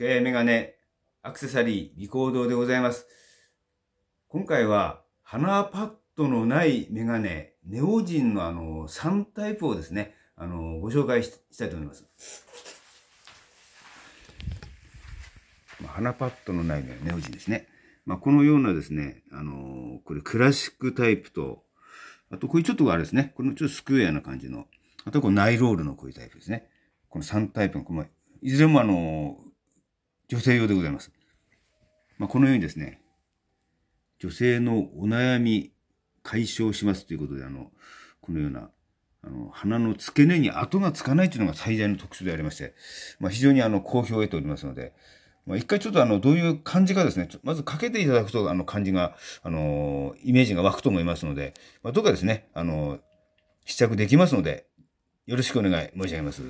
え計、メガネ、アクセサリー、リコードでございます。今回は鼻パッドのないメガネ、ネオジンのあの3タイプをですね、あのご紹介したいと思います。まあ、鼻パッドのないネオジンですね。まあ、このようなですね、あのこれクラシックタイプと、あとこれちょっとあれですね、このちょっとスクエアな感じの、あとこうナイロールのこういうタイプですね。この3タイプの、このいずれもあの女性用でございます。まあ、このようにですね、女性のお悩み解消しますということで、あの、このような、あの、鼻の付け根に跡がつかないというのが最大の特徴でありまして、まあ、非常にあの、好評を得ておりますので、まあ、一回ちょっとあの、どういう感じかですね、まずかけていただくと、あの、感じが、あの、イメージが湧くと思いますので、まあ、どうかですね、あの、試着できますので、よろしくお願い申し上げます。